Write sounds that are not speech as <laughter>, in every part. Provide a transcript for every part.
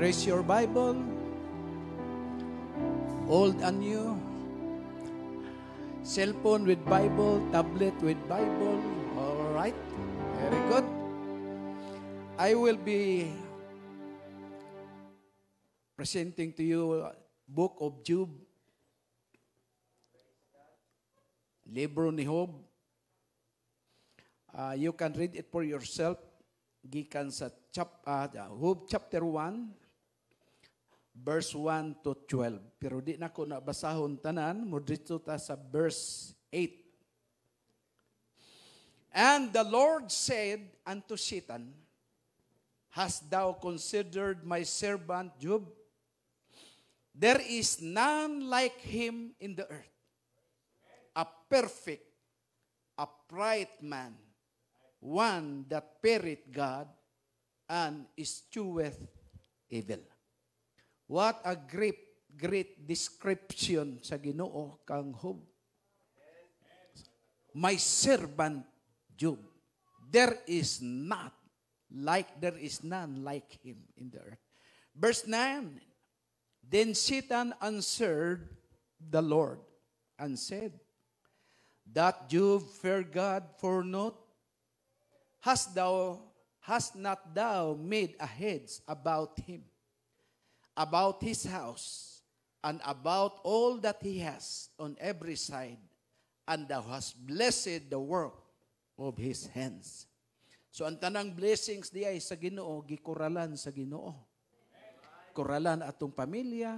Raise your Bible, old and new, cell phone with Bible, tablet with Bible. All right, very good. I will be presenting to you book of Job, libro ni Job. Uh, you can read it for yourself. Gikan sa chap, uh, Job chapter 1, verse 1 to 12. Pero di na ko nabasahon tanan, mo dito ta sa verse 8. And the Lord said unto Satan, Hast thou considered my servant Job? There is none like him in the earth, a perfect, upright man, one that feareth God and is escheweth evil. What a great, great description sa ginoo kang Job. My servant Job, there is not like, there is none like him in the earth. Verse 9, Then Satan answered the Lord and said, That Job fear God for naught? Hast thou, hast not thou made a hedge about him? about his house and about all that he has on every side, and thou hast blessed the work of his hands. So ang tanang blessings diya ay sa Ginoo, gikuralan sa Ginoo. Kuralan atong pamilya,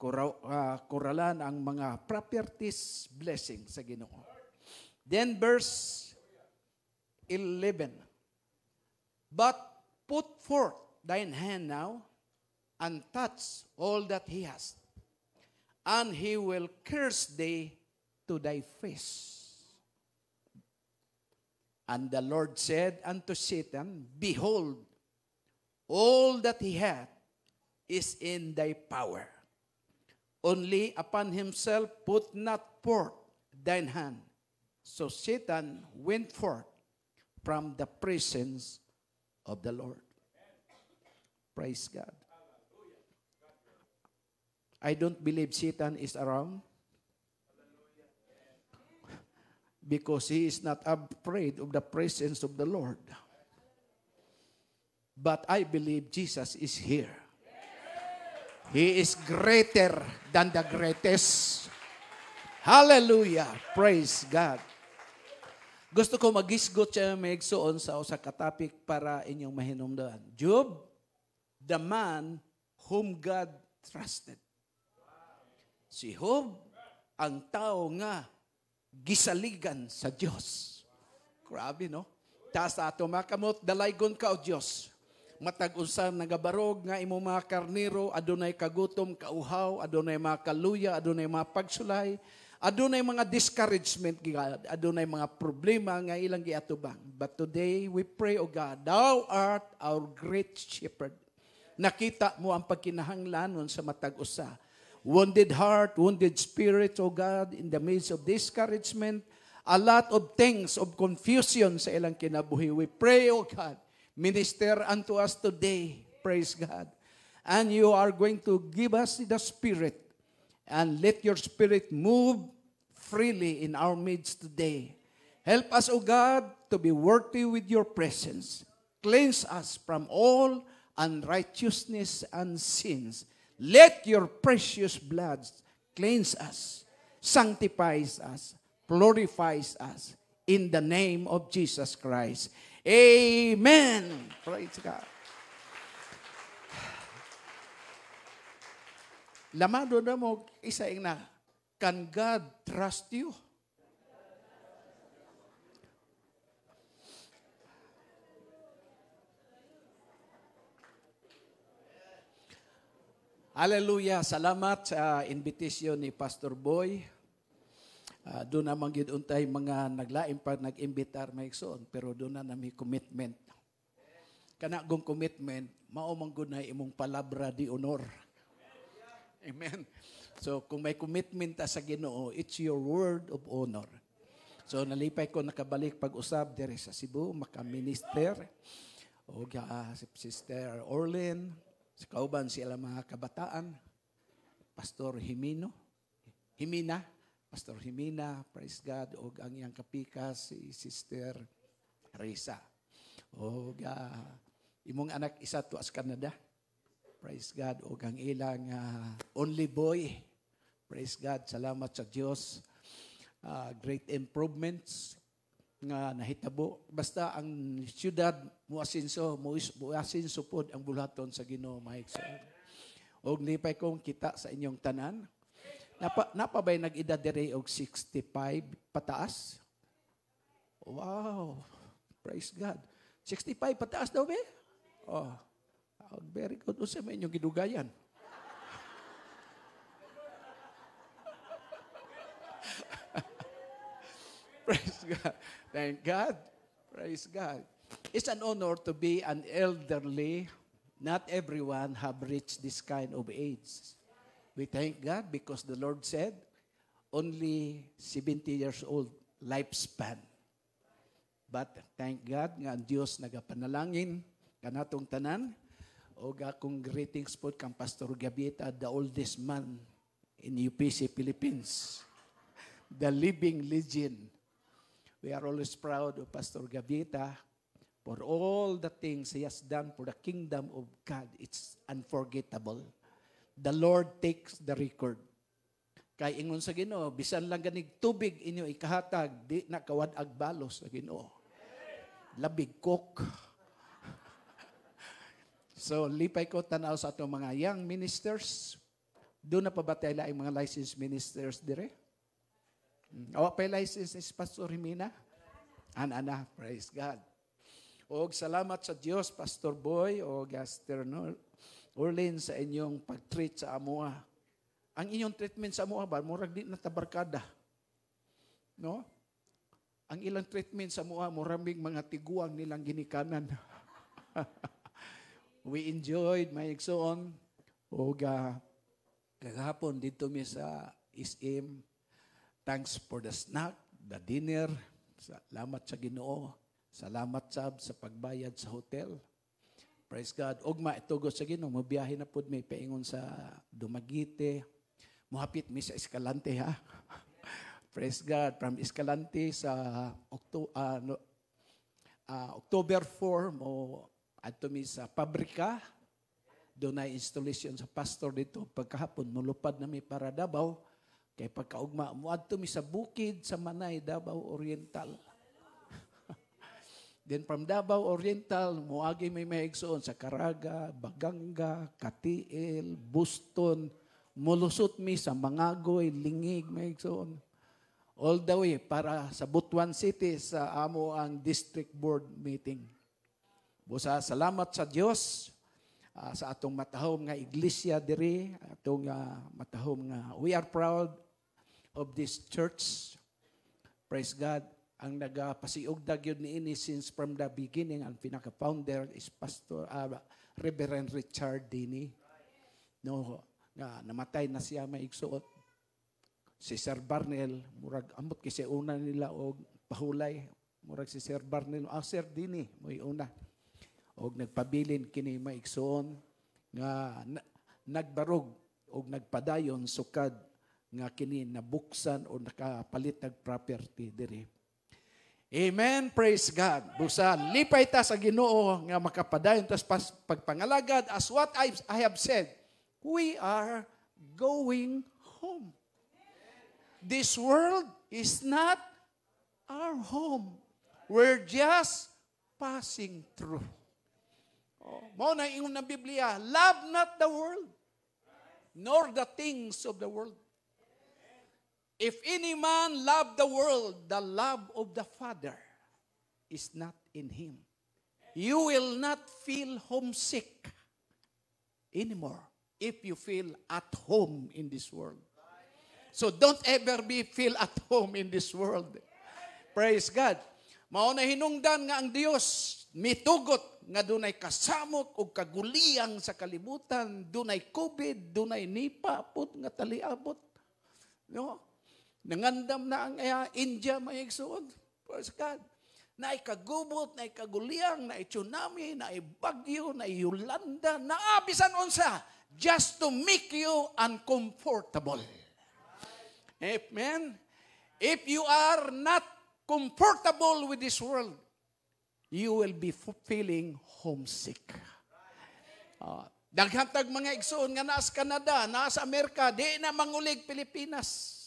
kura, uh, kuralan ang mga properties, blessing sa Ginoo. Then verse 11. But put forth thine hand now and touch all that he has. And he will curse thee to thy face. And the Lord said unto Satan, Behold, all that he hath is in thy power. Only upon himself put not forth thine hand. So Satan went forth from the presence of the Lord. Praise God. I don't believe Satan is around. Because he is not afraid of the presence of the Lord. But I believe Jesus is here. He is greater than the greatest. Hallelujah. Praise God. Gusto ko magisgot siya may igsuon sa usa ka topic para inyong mahinumdaan. Job, the man whom God trusted. Si Job, ang tao nga gisaligan sa Dios Grabe, no? Taas ato makamot, dalaygon ka o Diyos. Matag unsa nagabarog nga imo mga karnero adunay kagutom, kauhaw, adunay mga kaluya, adunay mga pagsulay, adunay mga discouragement, adunay mga problema nga ilang giatubang. But today, we pray, O God, Thou art our great shepherd. Nakita mo ang pagkinahanglanon sa matag-usa wounded heart, wounded spirit, O God, in the midst of discouragement, a lot of things of confusion sa ilang kinabuhi. We pray, O God, minister unto us today. Praise God. And you are going to give us the Spirit and let your Spirit move freely in our midst today. Help us, O God, to be worthy with your presence. Cleanse us from all unrighteousness and sins Let your precious blood cleanse us, sanctifies us, glorifies us in the name of Jesus Christ. Amen. Praise God. Lamado na mo, isa na, can God trust you? Hallelujah. Salamat sa invitation ni Pastor Boy. Uh, doon naman gid mga naglain pa nag-imbitar may iksoon, pero doon na nami commitment. Kana gong commitment, mao man gud na imong palabra di honor. Amen. So kung may commitment ta sa Ginoo, it's your word of honor. So nalipay ko nakabalik pag-usab diri sa Cebu, maka-minister. O uh, Sister Orlin, sa kauban sila mga kabataan, Pastor Himino, Himina, Pastor Himina, praise God, o ang iyang kapika si Sister Risa. O uh, ah, imong anak isa to as Canada, praise God, o ang ilang uh, only boy, praise God, salamat sa Diyos, uh, great improvements, nga nahitabo. Basta ang siyudad, muasinso, muasinso po ang bulaton sa ginoo, mahigsaan. O nipay kong kita sa inyong tanan. Napa, napa ba'y nag-edad dire og 65 pataas? Wow! Praise God. 65 pataas daw ba? Oh, oh. Very good. Usa sa inyong gidugayan. God. Thank God. Praise God. It's an honor to be an elderly. Not everyone have reached this kind of age. We thank God because the Lord said, only 70 years old lifespan. But thank God nga ang Diyos nagapanalangin kanatong tanan. O akong greetings po kang Pastor Gabita, the oldest man in UPC Philippines. The living legend We are always proud of Pastor Gavita for all the things he has done for the kingdom of God. It's unforgettable. The Lord takes the record. Kay ingon sa Ginoo, bisan lang ganig tubig inyo ikahatag, di na kawad ag balos sa Ginoo. Labig kok. <laughs> so lipay ko tanaw sa atong mga young ministers. Do na pabatay ang mga licensed ministers dire Awa oh, pa license ni Pastor Jimena? Anana, praise God. Og salamat sa Dios Pastor Boy o Gaster Orlin sa inyong pag-treat sa amoa. Ang inyong treatment sa amoa ba, murag di natabarkada. No? Ang ilang treatment sa amoa, muraming mga tiguang nilang ginikanan. <laughs> We enjoyed my exon. O uh, dito mi sa isim. Thanks for the snack, the dinner. Salamat sa Ginoo. Salamat sab sa pagbayad sa hotel. Praise God. Ugma itugo sa Ginoo, mabiyahe na pud may paingon sa Dumagite. Muhapit mi sa Escalante ha. <laughs> Praise God. From Escalante sa Octo, uh, no, uh, October 4 mo adto mi sa pabrika. Doon ay installation sa pastor dito. Pagkahapon, mulupad na mi para Davao. Kay pagkaugma mo adto mi sa bukid sa Manay, Davao Oriental. <laughs> Then from Davao Oriental, muagi may maigsoon sa Caraga, Baganga, Katiil, Buston, mulusot mi sa Mangagoy, Lingig, maigsoon. All the way para sa Butuan City sa amo ang district board meeting. Busa salamat sa Diyos uh, sa atong matahom nga iglesia diri, atong uh, matahom nga we are proud of this church. Praise God. Ang nagapasiugdag yun ni ini since from the beginning, ang pinaka-founder is Pastor uh, Reverend Richard Dini. No, nga namatay na siya may igsuot. Si Sir Barnel, murag amot kasi una nila og pahulay. Murag si Sir Barnel, ah Sir Dini, may una. Og nagpabilin kini maigsuon nga na, nagbarog og nagpadayon sukad nga kini nabuksan o nakapalit ng property diri. Amen. Praise God. Busa, lipay ta sa Ginoo nga makapadayon tas pagpangalagad as what I, I have said. We are going home. This world is not our home. We're just passing through. Oh, mao na ingon ng Biblia, love not the world, nor the things of the world. If any man love the world, the love of the Father is not in him. You will not feel homesick anymore if you feel at home in this world. So don't ever be feel at home in this world. Praise God. Mao na hinungdan nga ang Dios mitugot nga dunay kasamok o kaguliyang sa kalibutan, dunay COVID, dunay nipa pud nga taliabot. No? Nangandam na ang uh, India may igsuod. Praise God. Na kagubot, na ikaguliyang, na tsunami, na bagyo, na Yolanda, na abisan unsa. Just to make you uncomfortable. Amen. If you are not comfortable with this world, you will be feeling homesick. Uh, Daghatag mga igsoon nga naas Canada, naas Amerika, di na mangulig Pilipinas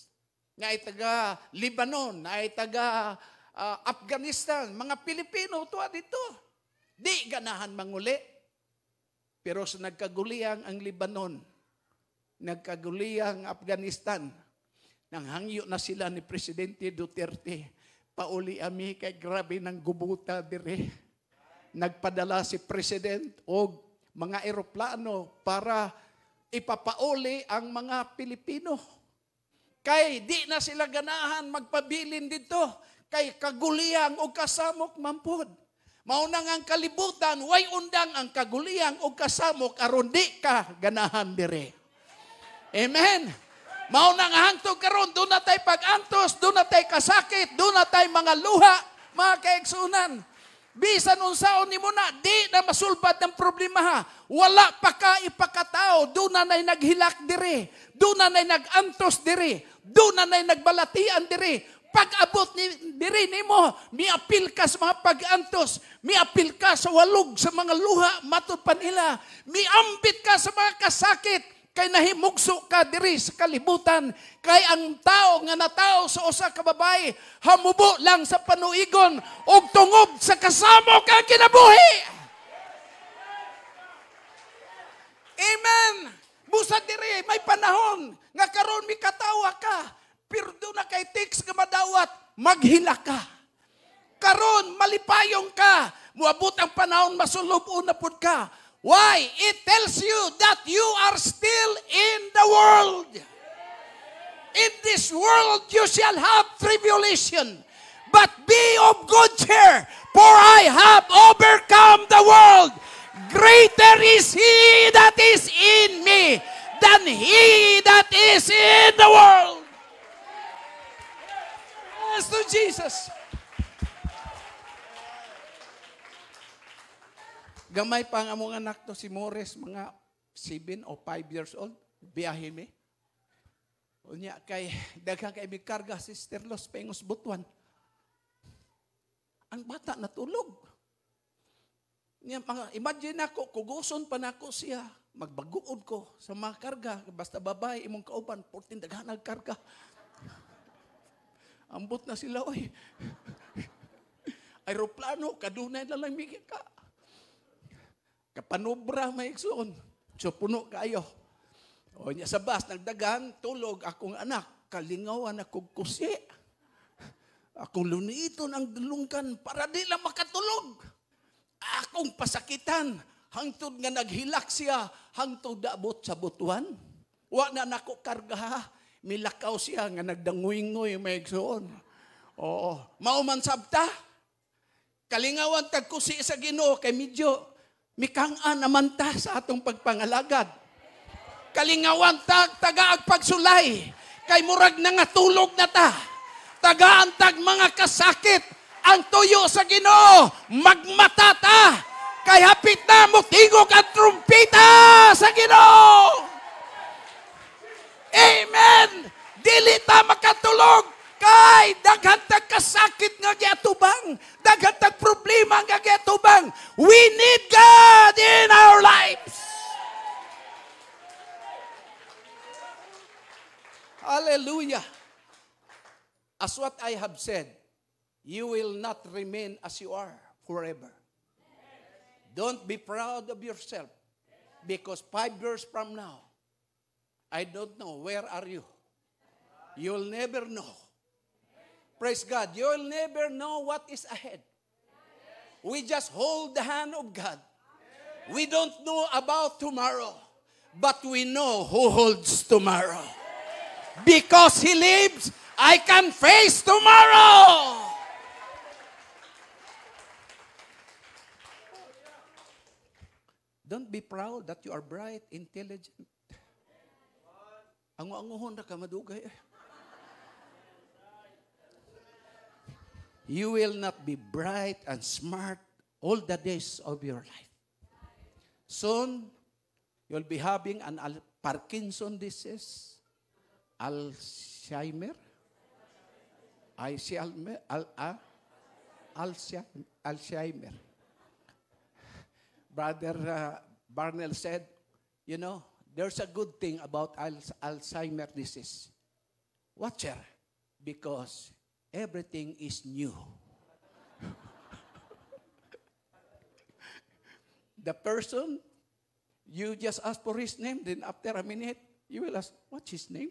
na ay taga Lebanon, na ay taga uh, Afghanistan, mga Pilipino, tuwa dito. Di ganahan manguli. Pero sa nagkaguliyang ang Lebanon, nagkaguliyang Afghanistan, nang hangyo na sila ni Presidente Duterte, pauli ami kay grabe ng gubuta dire. Nagpadala si President og mga eroplano para ipapauli ang mga Pilipino. Kay di na sila ganahan magpabilin dito. Kay kaguliyang o kasamok mampod. Maunang ang kalibutan, way undang ang kaguliyang o kasamok aron di ka ganahan dire. Amen. Maunang nang hangtod karon do na tay pag-antos, do na tay kasakit, do na tay mga luha, mga kaigsunan. Bisan unsaon nimo na di na masulbad ng problema ha. Wala pa ka ipakatao, do na nay naghilak dire, do na nay nagantos dire, do na nay nagbalatian dire. Pag-abot ni dire nimo, miapil ka sa mga pag-antos, miapil ka sa walog sa mga luha matud pa nila, miambit ka sa mga kasakit, kay nahimugso ka diri sa kalibutan kay ang tao nga natao sa usa ka babae hamubo lang sa panuigon ug tungod sa kasamo ka kinabuhi Amen Busa diri may panahon nga karon mi katawa ka pirdo na kay tiks nga madawat maghila ka karon malipayong ka muabot ang panahon masulob una pud ka Why? It tells you that you are still in the world. In this world you shall have tribulation, but be of good cheer, for I have overcome the world. Greater is he that is in me than he that is in the world. Yes, to Jesus. Gamay pa ang among anak to si Morris, mga 7 o 5 years old, biyahe mi. Unya kay daghang kay mikarga sister Los pengos butuan. Ang bata natulog. Niya mga imagine ako kuguson pa nako siya magbaguod ko sa mga karga basta babae imong kauban 14 daghan ang karga. Ambot na sila oy. <laughs> Aeroplano kadunay na lang ka. Kapanubra may igsoon. So puno kayo. O niya sa bus, nagdagan, tulog akong anak. Kalingawan akong kusi. Akong luniton ang dulungkan para di lang makatulog. Akong pasakitan. Hangtod nga naghilak siya. Hangtod daabot sa butuan. Wa na nako karga. Milakaw siya nga nagdanguingoy may igsoon. Oo. Mauman sabta. Kalingawan tagkusi sa ginoo kay medyo Mikang-a naman ta sa atong pagpangalagad. Kalingawan ta, tagaag pagsulay. Kay murag na nga tulog na ta. Tagaantag mga kasakit. Ang tuyo sa ginoo, magmata ta. Kay hapit na mo tingog at trumpita sa ginoo. Amen! Dili ta makatulog kay daghan tag kasakit nga giatubang, daghan tag problema nga giatubang. We need God in our lives. Hallelujah. As what I have said, you will not remain as you are forever. Don't be proud of yourself because five years from now, I don't know where are you. You'll never know. Praise God. You'll never know what is ahead. We just hold the hand of God. We don't know about tomorrow, but we know who holds tomorrow. Because He lives, I can face tomorrow. Don't be proud that you are bright, intelligent. Ango-angohon na ka madugay. Eh. You will not be bright and smart all the days of your life. Soon, you'll be having an Al Parkinson disease, Alzheimer, Alzheimer, Al -a, Alzheimer. Brother uh, Barnell said, you know, there's a good thing about Alzheimer disease. Watch her, because everything is new. the person, you just ask for his name, then after a minute, you will ask, what's his name?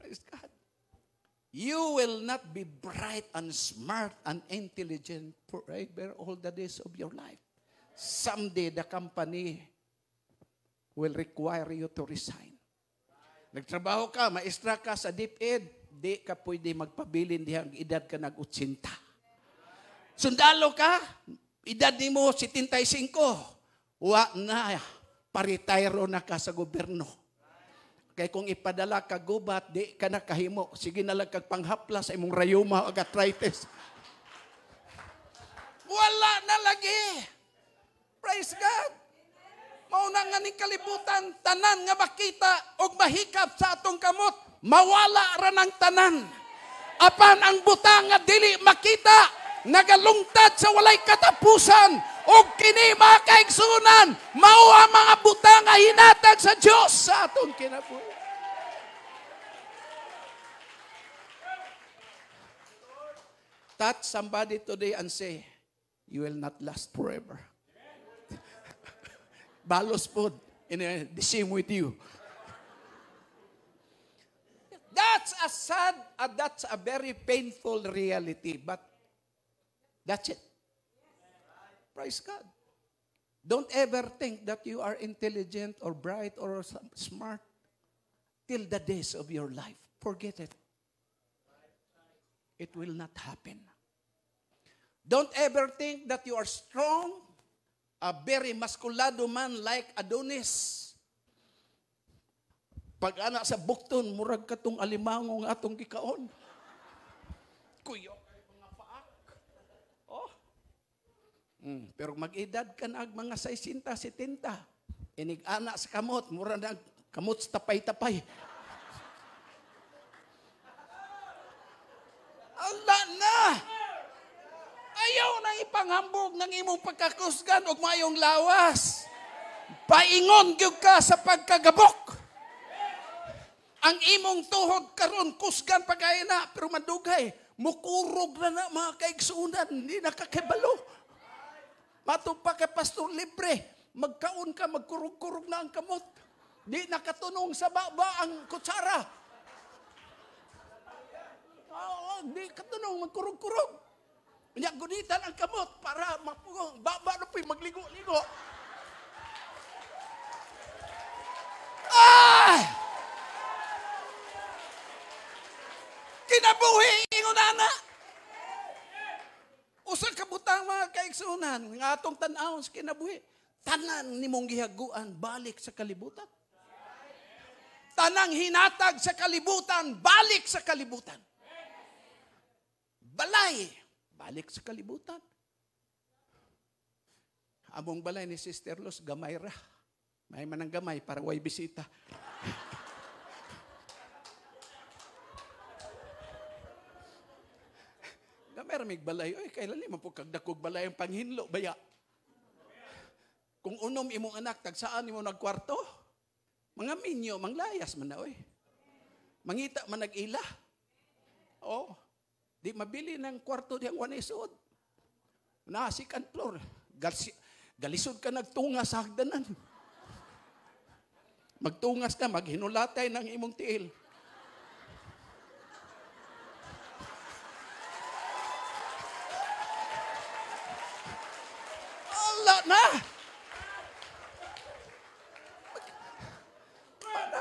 Praise God. You will not be bright and smart and intelligent forever all the days of your life. Someday the company will require you to resign. Nagtrabaho ka, maestra ka sa DepEd, di ka pwede magpabilin ang edad ka nag-80. Sundalo ka, edad ni mo 75. Wa na, paritayro na ka sa gobyerno. Kaya kung ipadala ka gubat, di ka nakahimo. Sige na lang kagpanghapla sa imong rayuma o gastritis. Wala na lagi. Praise God. Mauna nga ni kalibutan, tanan nga makita og mahikap sa atong kamot mawala ra ng tanan. Apan ang buta nga dili makita, nagalungtad sa walay katapusan, o kini mga kaigsunan, mao ang mga buta nga hinatag sa Dios sa atong kinabuhi. Touch somebody today and say, you will not last forever. <laughs> Balos po, in the same with you that's a sad, and uh, that's a very painful reality. But that's it. Praise God. Don't ever think that you are intelligent or bright or smart till the days of your life. Forget it. It will not happen. Don't ever think that you are strong, a very masculado man like Adonis pag ana sa bukton, murag katong alimango nga atong kikaon. Kuyo kay mga paak. Oh. Mm, pero mag-edad ka na mga 60, 70. Inig ana sa kamot, mura na kamot sa tapay-tapay. Ala na! Ayaw na ipanghambog ng imong pagkakusgan o mayong lawas. Paingon gyud ka sa pagkagabok. Ang imong tuhog karon kusgan pagay na pero madugay. Mukurog na na mga kaigsunan, hindi nakakibalo. Matong kay pastor libre, magkaon ka, magkurog-kurog na ang kamot. Di nakatunong sa baba ang kutsara. Oh, di katunong magkurog-kurog. Niya ang kamot para mapugong. Baba na po'y magligo-ligo. kinabuhi ingunana. Usa ka butang mga kaigsunan nga atong tan-aw sa kinabuhi. Tanan nimong gihaguan balik sa kalibutan. Tanang hinatag sa kalibutan balik sa kalibutan. Balay balik sa kalibutan. Among balay ni Sister Luz, gamay ra. May manang gamay para way bisita. Karmig balay, oy, kailan lima po kagdakog balay ang panghinlo, baya. Kung unom imong anak, tag saan imo nagkwarto? Mga minyo, manglayas man na, oy. Mangita man nag-ila. Oh, di mabili ng kwarto di ang wanisod. Nasik ang floor. Galsi, galisod ka nagtunga sa hagdanan. Magtungas ka, maghinulatay ng imong tiil. na! Para,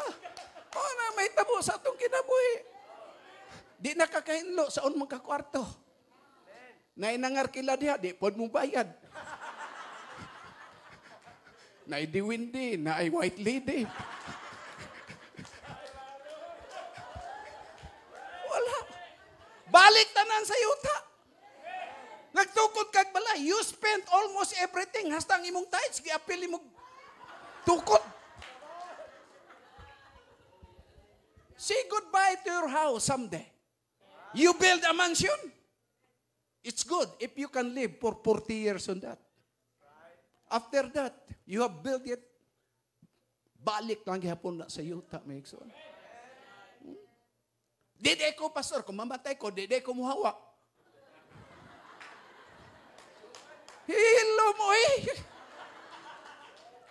para may tabo sa atong kinabuhi. Di nakakainlo sa unmong kakwarto. Na inangar kila diha, di pod mo bayad. na ay diwindi, na ay white lady. Wala. Balik tanan sa yuta tukod kag balay, you spent almost everything hasta ang imong tithes giapil imong tukod. Say goodbye to your house someday. You build a mansion. It's good if you can live for 40 years on that. After that, you have built it. Balik lang gihapon na sa yuta, mga hmm? Dide ko, pastor, kung mamatay ko, dide ko muhawa. Hilo mo eh.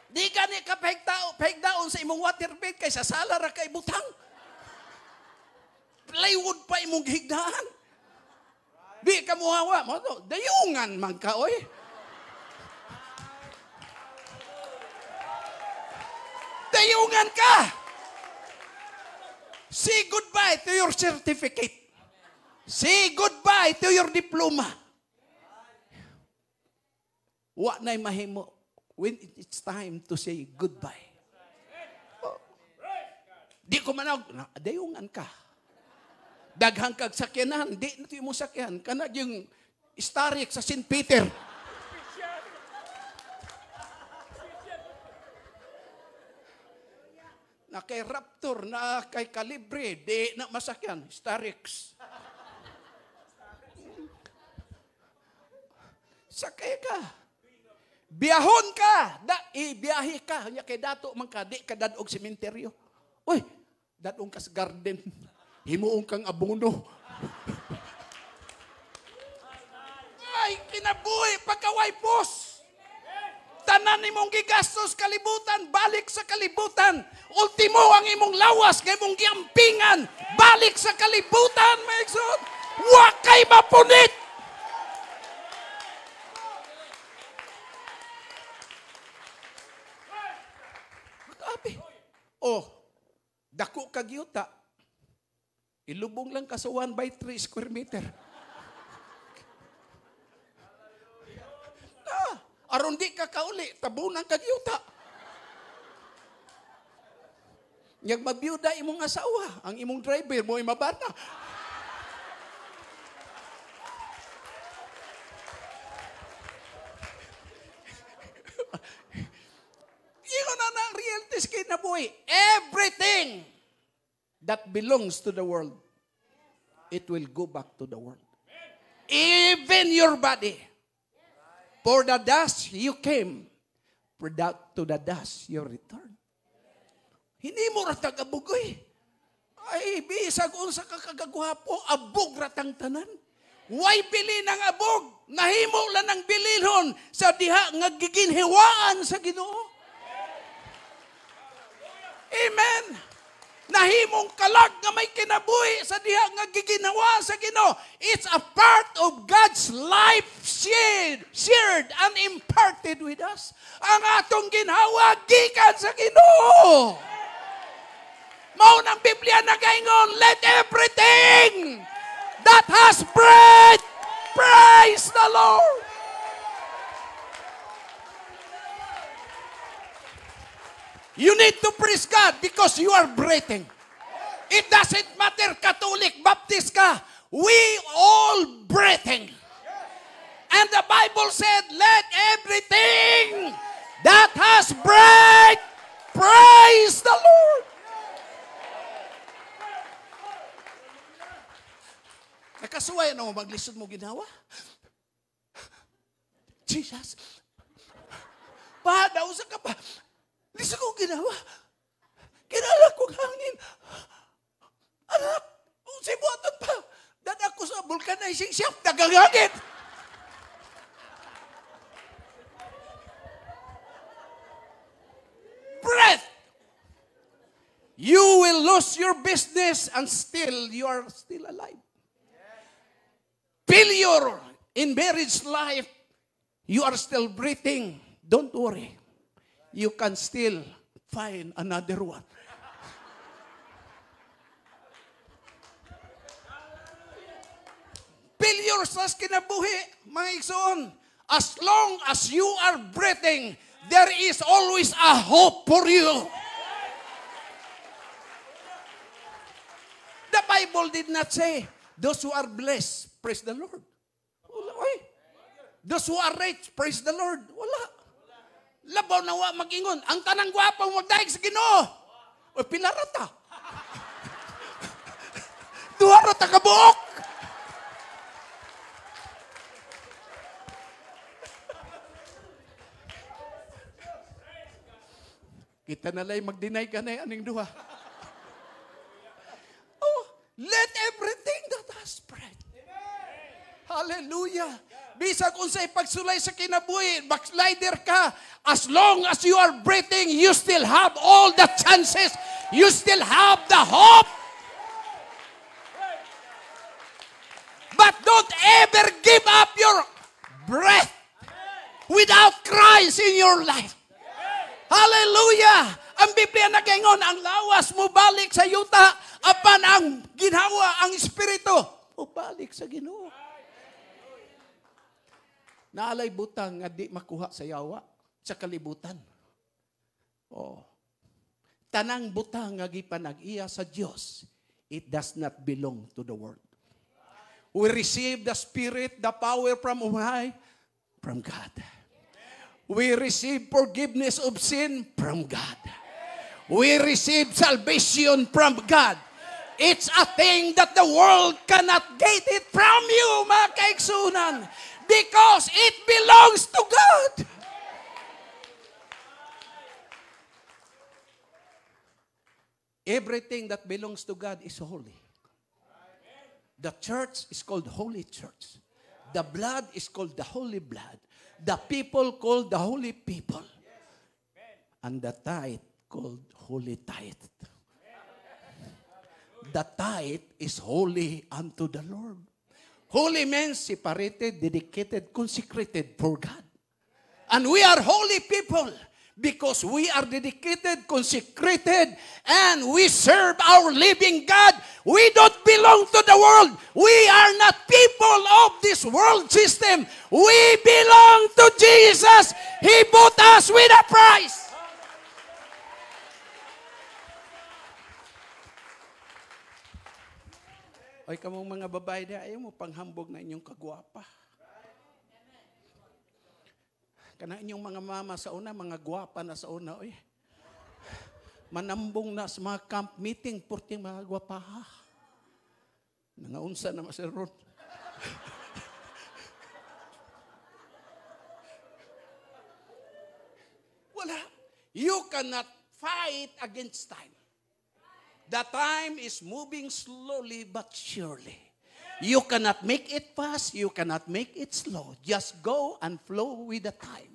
Di gani ka pahigdaon, pahigdaon sa imong waterbed kaysa sala ra kay butang. Plywood pa imong higdaan. Di ka muhawa mo to. Dayungan man ka oy. Dayungan ka. Say goodbye to your certificate. Say goodbye to your diploma. Wa na'y mahimo when it's time to say goodbye. Di ko manog, dayungan ka. Daghang kag sakyanan, di na mo sakyan. kana yung starik sa St. Peter. na kay Raptor, na kay Calibre, di na masakyan, Starix. Sakay ka. Biyahon ka! Da, ibiyahi ka. nya kay dato man ka, di ka dadog sementeryo. Uy, dadong ka garden. Himuong kang abono. Ay, kinabuhi, pagkaway pos. Tanan imong gigastos kalibutan, balik sa kalibutan. Ultimo ang imong lawas, kay imong giampingan, balik sa kalibutan, maigsoon. Wakay mapunit. oh, dako kag yuta. Ilubong lang ka sa 1 by 3 square meter. <laughs> ah, aron di ka kauli, tabunan kag yuta. Nyag mabiyuda imong asawa, ang imong driver mo imabana. that belongs to the world, it will go back to the world. Even your body. For the dust you came, for that to the dust you return. Hindi mo ratag abugoy. Ay, bisag unsa ka kagagwapo, abog ratang tanan. Why bili ng abog? Nahimo lang ang bililhon sa diha nga giginhiwaan sa Ginoo. Amen nahimong kalag nga may kinabuhi sa diha nga giginawa sa Ginoo. It's a part of God's life shared, shared and imparted with us. Ang atong ginhawa gikan sa Ginoo. Mao ng Biblia nagaingon, let everything that has breath praise the Lord. You need to praise God because you are breathing. It doesn't matter Catholic, Baptist ka. We all breathing. And the Bible said, let everything that has breath praise the Lord. Nakasuway na mo, maglisod mo ginawa. Jesus. Pa, nausa ka pa. Lisa ko ginawa. Kinala ko hangin. Anak, sibuatan pa. Dan ako sa vulcanizing shaft, nagagangit. Breath! You will lose your business and still you are still alive. Failure in marriage life, you are still breathing. Don't worry you can still find another one. Build yourself kinabuhi, mga igsoon. As long as you are breathing, there is always a hope for you. The Bible did not say, those who are blessed, praise the Lord. Wala, oy. Those who are rich, praise the Lord. Wala. Labaw na wa magingon. Ang tanang gwapo mo daig sa Ginoo. O pinarata. <laughs> Duha rata ta kabuok. Kita na lang mag-deny ka na aning duha. Oh, let everything that has spread. Amen. Hallelujah. Bisag unsay pagsulay sa kinabuhi, backslider ka, As long as you are breathing, you still have all the chances. You still have the hope. But don't ever give up your breath without Christ in your life. Hallelujah! Ang Biblia nagingon, ang lawas mo balik sa yuta, apan ang ginawa, ang Espiritu, mo balik sa ginoo. Naalay butang nga di makuha sa yawa sa kalibutan. Oh. Tanang butang nga gipanag-iya sa Diyos, it does not belong to the world. We receive the spirit, the power from why? From God. We receive forgiveness of sin from God. We receive salvation from God. It's a thing that the world cannot get it from you, mga kaigsunan, because it belongs to God. Everything that belongs to God is holy. The church is called Holy Church. The blood is called the Holy Blood. The people called the Holy People. And the tithe called Holy Tithe. The tithe is holy unto the Lord. Holy men separated, dedicated, consecrated for God. And we are holy people because we are dedicated, consecrated, and we serve our living God. We don't belong to the world. We are not people of this world system. We belong to Jesus. He bought us with a price. Ay, kamong mga babae na, ayaw mo panghambog na inyong kagwapa. Kana inyong mga mama sa una, mga guwapa na sa una, oy. Manambong na sa mga camp meeting, purting mga gwapa Nangaunsa na Sir Ron. <laughs> Wala. You cannot fight against time. The time is moving slowly but surely. You cannot make it fast. You cannot make it slow. Just go and flow with the time.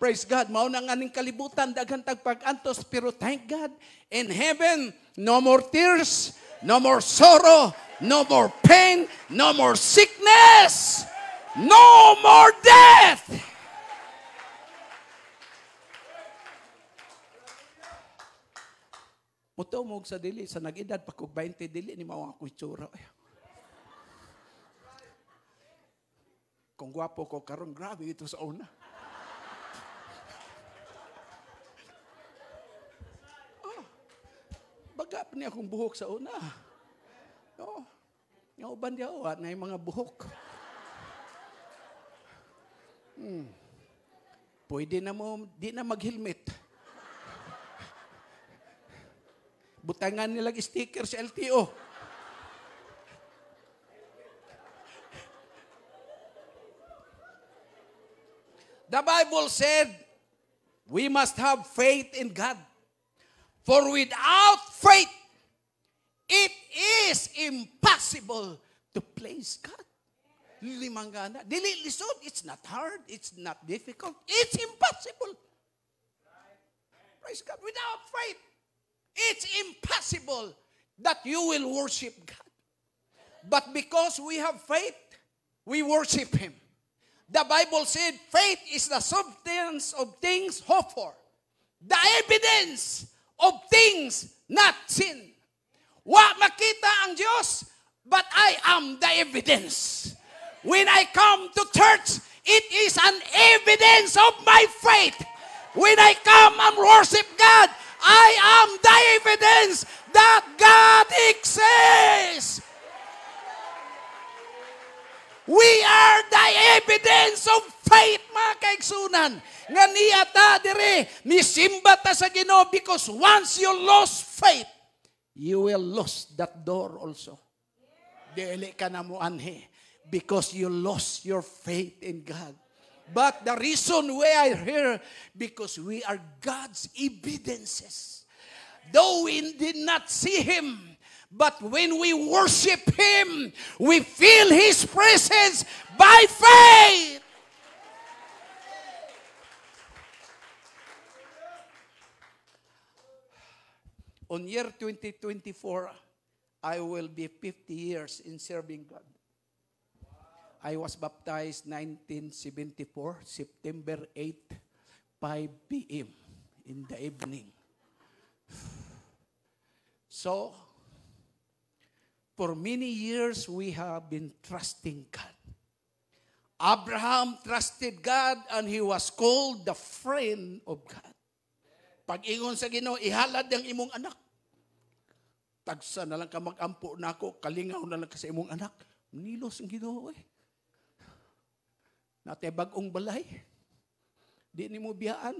Praise God. Mauna nga ning kalibutan, daghang tagpag-antos. Pero thank God, in heaven, no more tears, no more sorrow, no more pain, no more sickness, no more death. Muto mo sa dili, sa nag-edad, pag 20 dili, ni mawang ang tsura. Kung gwapo ko karon grabe ito sa una. oh, baga pa niya akong buhok sa una. No. Nga uban niya o, ah, na yung mga buhok. Hmm. Pwede na mo, di na mag-helmet. Butangan nilang sticker sa LTO. The Bible said, we must have faith in God. For without faith, it is impossible to please God. Limanggana. Dili lisod. It's not hard. It's not difficult. It's impossible. Praise God. Without faith, it's impossible that you will worship God. But because we have faith, we worship Him. The Bible said faith is the substance of things hoped for, the evidence of things not seen. Wa makita ang Diyos, but I am the evidence. When I come to church, it is an evidence of my faith. When I come and worship God, I am the evidence that God exists. We are the evidence of faith, mga kaigsunan. Nga niya ta, dire, misimba ta sa Ginoo because once you lost faith, you will lose that door also. Dili ka na mo anhi because you lost your faith in God. But the reason we are here, because we are God's evidences. Though we did not see Him, But when we worship Him, we feel His presence by faith. On year 2024, I will be 50 years in serving God. I was baptized 1974, September 8, 5 p.m. in the evening. <sighs> So, For many years, we have been trusting God. Abraham trusted God and he was called the friend of God. Pag-ingon sa Ginoo, ihalad ang imong anak. Tagsa na lang ka magampo na ako, kalingaw na lang ka sa imong anak. Nilos ang Ginoo eh. Natay balay. Di ni mo biyaan.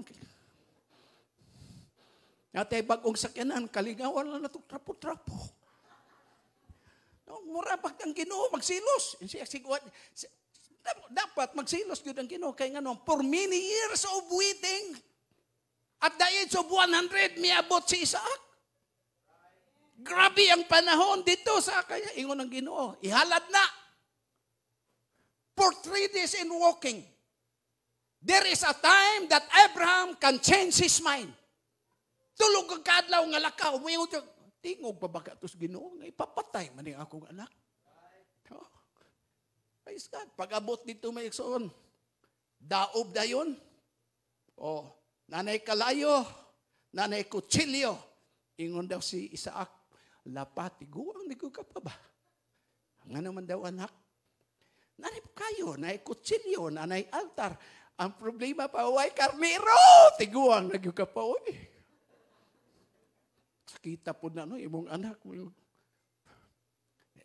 Natay bagong kalingaw na lang na trapo-trapo. No, mura pag ang Ginoo magsilos. Dapat magsilos gyud ang Ginoo kay nganong for many years of waiting at the age of 100 miabot si Isaac. Grabe ang panahon dito sa kanya ingon ang Ginoo, ihalad na. For three days in walking, there is a time that Abraham can change his mind. Tulog ang kadlaw nga lakaw, muingon tingog pa baka tos Ginoo nga ipapatay man ang akong anak. No? Praise God. Pag abot dito may iksoon, daob da dayon. O, oh, nanay kalayo, nanay kutsilyo. Ingon daw si Isaac, lapati, guwang nigo ka pa ba? Nga naman daw anak, nanay kayo, nanay kutsilyo, nanay altar. Ang problema pa, huwag karmiro, tiguang nagyo ka pa, uy kita po na no, imong anak.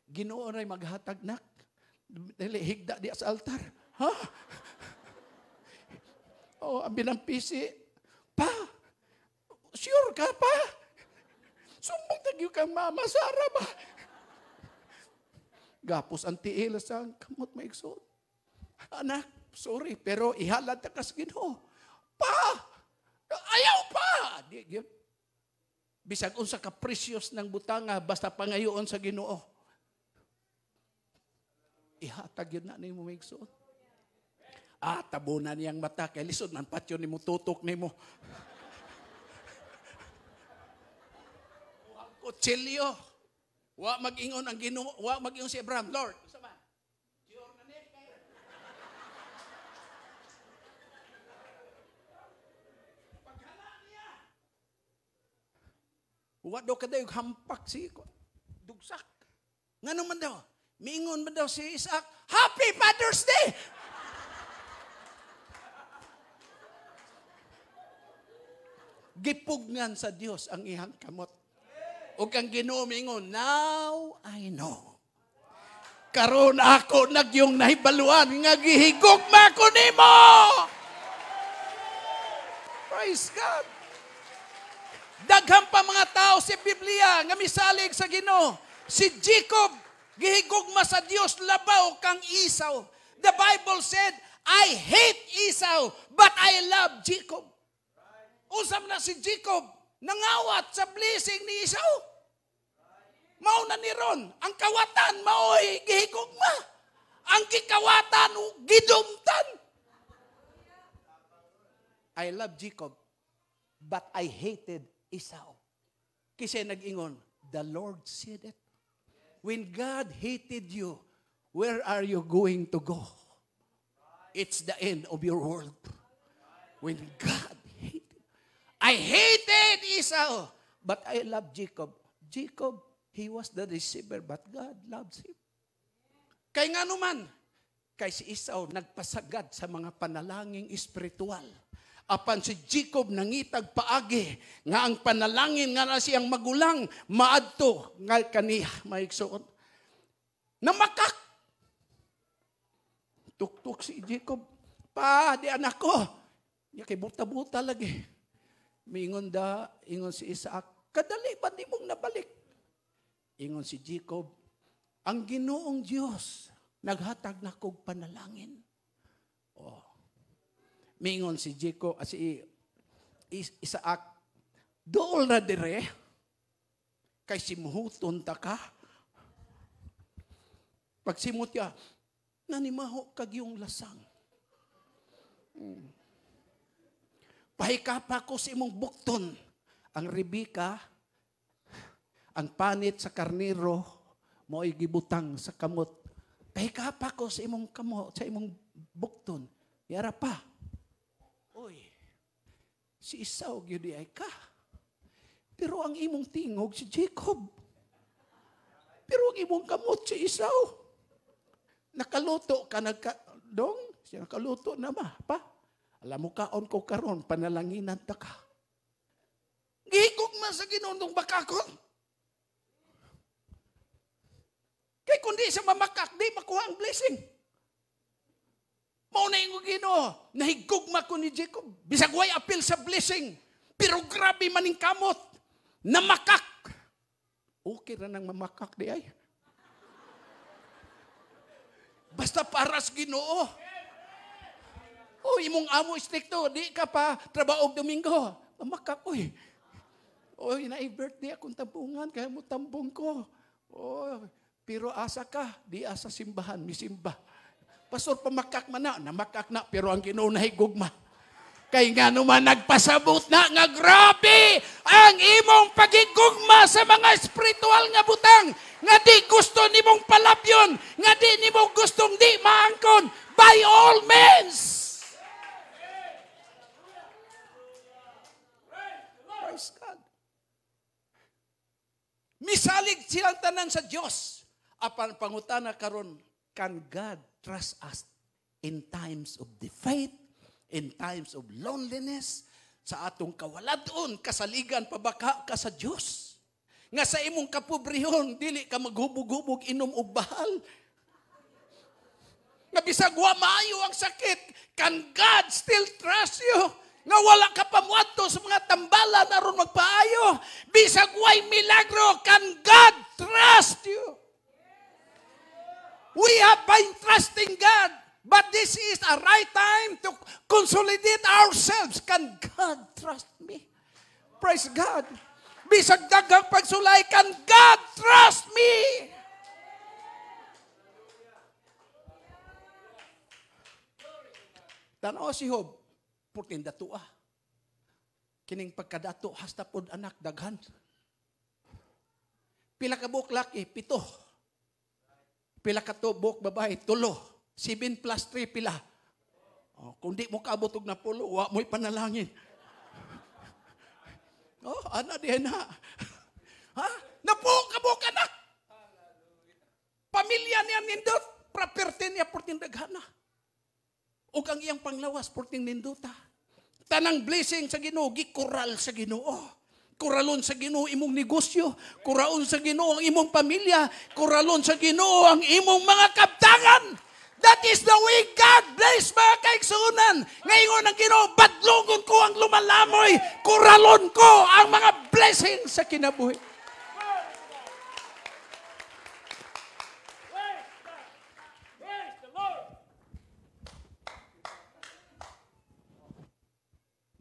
Ginoo ray maghatag nak. Dili higda di sa altar. Ha? oh, ang binampisi. Pa, sure ka pa? Sumbong tagyo kang mama, Sara ba? Gapos ang tiil sa kamot maigsoon. Anak, sorry, pero ihalad ta kas Ginoo. Pa! Ayaw pa! Di, Bisag unsa ka precious ng butanga basta pangayoon sa Ginoo. Ihatag yun na ni mo Migsoon. Ah, tabunan niyang mata. Kay lisod man patyo ni mo, tutok ni mo. <laughs> Kutsilyo. Wa magingon ang Ginoo, wa magingon si Abraham, Lord, Wado ka dayo, hampak si ko. dugsak. Nga naman daw, miingon man daw si Isaac, Happy Father's Day! Gipugnan sa Dios ang ihang kamot. O kang ginoo miingon, Now I know. Karon ako nagyong nahibaluan nga gihigugma ko nimo. Praise God. Daghang pa mga tao sa Biblia nga misalig sa Ginoo. Si Jacob gihigugma sa Dios labaw kang Esau. The Bible said, I hate Esau, but I love Jacob. Usam na si Jacob, nangawat sa blessing ni Esau. Mao na ni Ron, ang kawatan maoy gihigugma. Ang gikawatan gidumtan. I love Jacob, but I hated Isao. Kasi nag-ingon, the Lord said it. When God hated you, where are you going to go? It's the end of your world. When God hated, I hated Esau, but I love Jacob. Jacob, he was the deceiver, but God loves him. Kaya nga naman, kay si Esau nagpasagad sa mga panalangin espiritual apan si Jacob nangitag paagi nga ang panalangin nga na siyang magulang maadto nga kaniya maigsuon na makak tuktok si Jacob pa di anak ko ya kay buta-buta lagi miingon da ingon si Isaac kadali ba di mong nabalik ingon si Jacob ang Ginoong Dios naghatag na kog panalangin oh mingon si Jiko at ah, si Isaac, dool na dire, kay simuhuton ta ka. Pagsimut ya, ah, nanimaho kag yung lasang. Hmm. pa ko sa imong bukton. Ang Rebecca, ang panit sa karnero, mo'y gibutang sa kamot. pa ko sa imong kamot, sa imong bukton. Yara pa si Esau gyud ay ka. Pero ang imong tingog si Jacob. Pero ang imong kamot si Esau. Nakaluto ka nagka dong, siya nakaluto na ba pa? Alam mo kaon ko karon panalanginan ta ka. Gihikog man sa ginundong tong bakakon. Kay kundi sa mamakak di makuha ang blessing. Mao na yung Ginoo, nahigugma ko ni Jacob. Bisag way appeal sa blessing, pero grabe maning kamot. Namakak. Okay ra nang mamakak di ay. Basta paras Ginoo. Oh, imong amo istrikto, di ka pa trabaho Domingo. Mamakak oy. Oy, inaay birthday akong tampungan, kaya mo tambong ko. Oy, pero asa ka, di asa simbahan, misimba. simba. Pastor, pamakak man na. Namakak na, pero ang Ginoo nahigugma. Kay nga naman nagpasabot na nga grabe ang imong pagigugma sa mga spiritual nga butang nga di gusto nimong palabyon, nga di nimong gustong di maangkon by all means. Praise God. Misalig silang tanan sa Dios. Apan pangutana karon kan God trust us in times of defeat, in times of loneliness, sa atong kawaladon, kasaligan, pabaka ka sa Diyos. Nga sa imong kapobrehon, dili ka maghubog-hubog inom og bahal. Nga bisag wa maayo ang sakit, can God still trust you? Nga wala ka pamuadto sa mga tambala na ron magpaayo. Bisag way milagro, can God trust you? We have been trusting God. But this is a right time to consolidate ourselves. Can God trust me? Praise God. Bisag dagang pagsulay, can God trust me? Tanaw si Job, putin datua. Ah. Kining pagkadato, hasta pod anak daghan. Pila ka buklak eh, pito. Pila ka tubok babae, tulo. 7 plus 3 pila. Oh, kung di mo kaabot na napulo, wa mo'y panalangin. <laughs> oh, ana di na. <laughs> ha? Napo ka buka na. Pamilya niya nindot, property niya porting daghana. O kang iyang panglawas porting ninduta. Tanang blessing sa Ginoo, gikural sa Ginoo. Kuralon sa Ginoo imong negosyo, kuralon sa Ginoo ang imong pamilya, kuralon sa Ginoo ang imong mga kaptangan. That is the way God bless mga kaigsunan. Ngayon ang Ginoo, badlogon ko ang lumalamoy, kuralon ko ang mga blessing sa kinabuhi.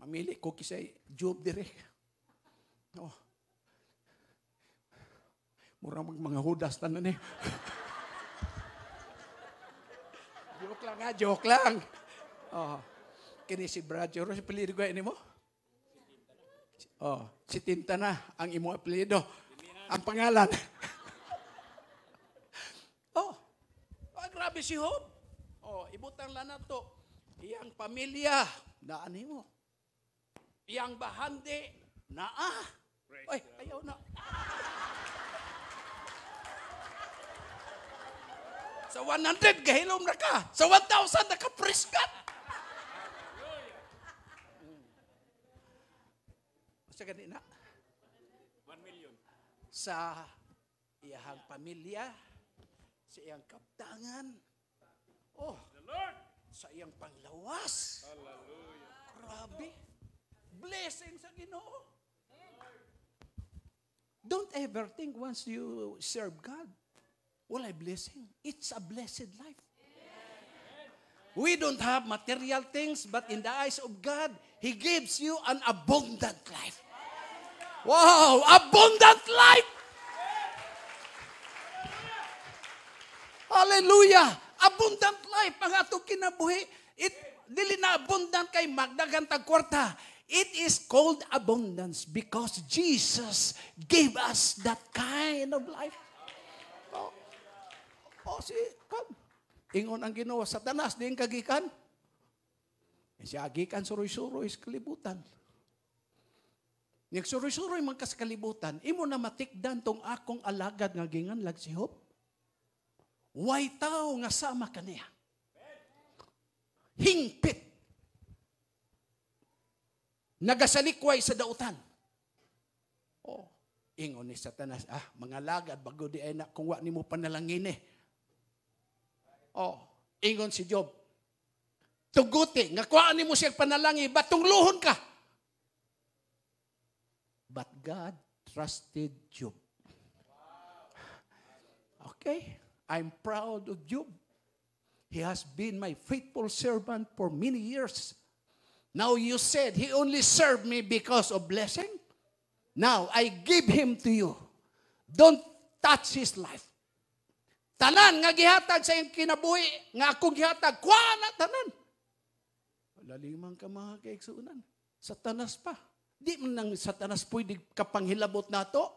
Mamili ko kisay Job direk. No. Murang mag mga hudas na ni. Eh. <laughs> joke lang ha, joke lang. Oh. Kini si Brad Joro, si pilido ko ini eh, mo? Oh, si Tinta na ang imo apelyido. Ang pangalan. <laughs> oh. oh, grabe si Hope. Oh, ibutang na to. Iyang pamilya, daan mo. Iyang bahandi, naa. Fresh Ay, ayaw na. Sa 100, gahilom na ka. Sa 1,000, nakapreskat. Sa na? 1 million. Sa iyahang pamilya, sa iyang kaptangan, oh, The Lord. sa iyang panglawas. Hallelujah. Grabe. Blessing sa Ginoo. Don't ever think once you serve God, will I bless Him? It's a blessed life. We don't have material things, but in the eyes of God, He gives you an abundant life. Wow, abundant life! Hallelujah! Abundant life ang atong kinabuhi. It, dili na abundant kay magdagan tag kwarta. It is called abundance because Jesus gave us that kind of life. Oh, oh si, come. Ingon ang ginawa, Satanas, di kagikan. E si agikan suroy-suroy is kalibutan. Niyag suroy-suroy man kas kalibutan, imo na matikdan tong akong alagad nga gingan lag si Hope. Why tao nga sama kaniya? Hingpit nagasalikway sa dautan. Oh, ingon ni Satanas, ah, mga lagad, bago di ay nakuha ni mo panalangin eh. Oh, ingon si Job, tuguti, nga kuhaan ni mo siya panalangi, batungluhon ka. But God trusted Job. Okay, I'm proud of Job. He has been my faithful servant for many years. Now you said, He only served me because of blessing. Now I give him to you. Don't touch his life. Tanan nga gihatag sa iyong kinabuhi, nga akong gihatag, kwa na tanan. Lalimang ka mga kaiksunan. Satanas pa. Di man nang satanas pwede kapanghilabot nato.